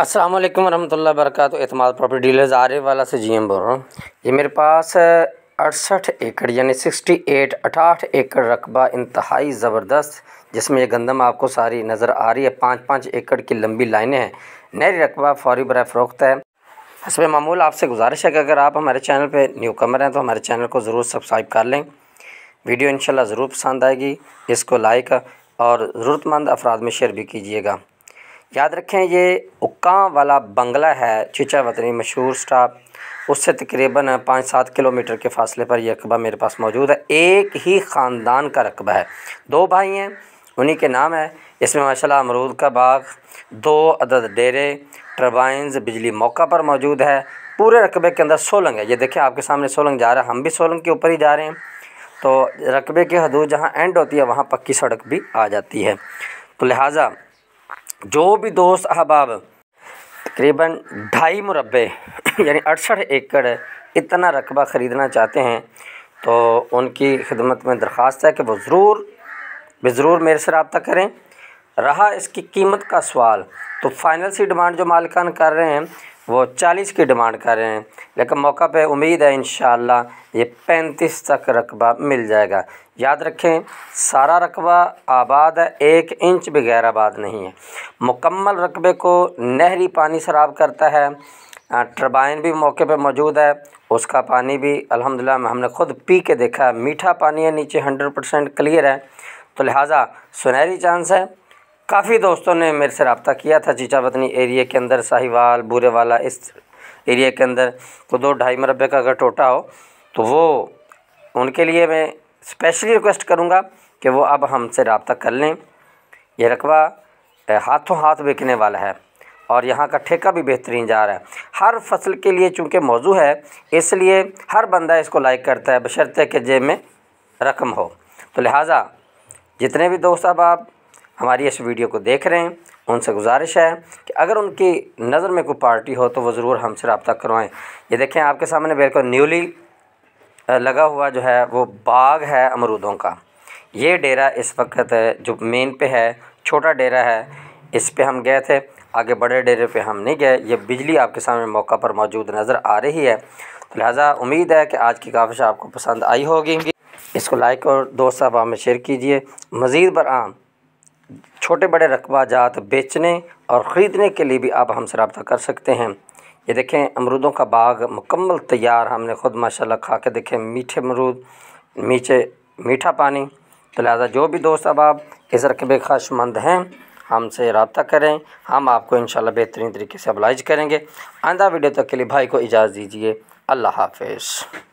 अस्सलाम वालेकुम वरहमतुल्लाहि वबरकातु एतमाद प्रॉपर्टी डीलर्स आरे वाला से जीएम बोल रहा हूँ ये मेरे पास अड़सठ एकड़ यानी सिक्सटी एट अठाठ एकड़ रकबा इंतहाई ज़बरदस्त जिसमें ये गंदम आपको सारी नज़र आ रही है पाँच पाँच एकड़ की लंबी लाइनें हैं नहरी रकबा फौरी बर फरोख्त है हसब मामूल आपसे गुजारिश है कि अगर आप हमारे चैनल पर न्यू कमर हैं तो हमारे चैनल को ज़रूर सब्सक्राइब कर लें वीडियो इन ज़रूर पसंद आएगी इसको लाइक और ज़रूरतमंद अफराद में शेयर भी कीजिएगा याद रखें ये उक्का वाला बंगला है चीचा वतनी मशहूर स्टाप उससे तकरीबन पाँच सात किलोमीटर के फासले पर यह रकबा मेरे पास मौजूद है एक ही ख़ानदान का रकबा है दो भाई हैं उन्हीं के नाम है इसमें माशा अमरूद का बाग दो अदद डेरे टर्बाइंस बिजली मौका पर मौजूद है पूरे रकबे के अंदर सोलंग है ये देखें आपके सामने सोलंग जा रहा है हम भी सोलंग के ऊपर ही जा रहे हैं तो रकबे के हदूद जहाँ एंड होती है वहाँ पक्की सड़क भी आ जाती है तो लिहाजा जो भी दोस्त अहबाब तकरीबन ढाई मुरबे यानी अड़सठ एकड़ इतना रकबा ख़रीदना चाहते हैं तो उनकी खिदमत में दरख्वास्त है कि वो ज़रूर ज़रूर मेरे से रबता करें रहा इसकी कीमत का सवाल तो फाइनल सी डिमांड जो मालिकान कर रहे हैं वो चालीस की डिमांड कर रहे हैं लेकिन मौका पे उम्मीद है इन ये पैंतीस तक रकबा मिल जाएगा याद रखें सारा रकबा आबाद है एक इंच भी गैर आबाद नहीं है मुकम्मल रकबे को नहरी पानी शराब करता है टर्बाइन भी मौके पे मौजूद है उसका पानी भी अल्हम्दुलिल्लाह हमने खुद पी के देखा है मीठा पानी है नीचे हंड्रेड परसेंट क्लियर है तो लिहाजा सुनहरी चांस है काफ़ी दोस्तों ने मेरे से रबता किया था चीचा वतनी एरिए के अंदर साहिवाल बूरे वाला इस एरिए के अंदर तो दो ढाई मरबे का अगर टोटा हो तो वो उनके लिए मैं स्पेशली रिक्वेस्ट करूँगा कि वो अब हमसे रबता कर लें यह रकबा हाथों हाथ बिकने वाला है और यहाँ का ठेका भी बेहतरीन जा रहा है हर फसल के लिए चूँकि मौजू है इसलिए हर बंदा इसको लाइक करता है बशरते के जेब में रकम हो तो लिहाजा जितने भी दोस्त अब आप हमारी इस वीडियो को देख रहे हैं उनसे गुजारिश है कि अगर उनकी नज़र में कोई पार्टी हो तो वो ज़रूर हमसे रबता करवाएँ ये देखें आपके सामने बिल्कुल न्यूली लगा हुआ जो है वो बाग है अमरूदों का ये डेरा इस वक्त जो मेन पे है छोटा डेरा है इस पे हम गए थे आगे बड़े डेरे पे हम नहीं गए ये बिजली आपके सामने मौका पर मौजूद नज़र आ रही है तो लिहाजा उम्मीद है कि आज की काविश आपको पसंद आई होगी इसको लाइक और दोस्त साहब में शेयर कीजिए मज़ीद बराम छोटे बड़े रकबा जात बेचने और ख़रीदने के लिए भी आप हमसे रबता कर सकते हैं ये देखें अमरूदों का बाग मुकम्मल तैयार हमने ख़ुद माशाल्लाह खा के देखें मीठे अमरूद मीठे मीठा पानी तो लिहाजा जो भी दोस्त अब आप इस रकबे ख्वाहिशमंद हैं हमसे रबता करें हम आपको इन बेहतरीन तरीके से अबलाइज करेंगे आंदा वीडियो तक के लिए भाई को इजाज़ दीजिए अल्लाह हाफिज़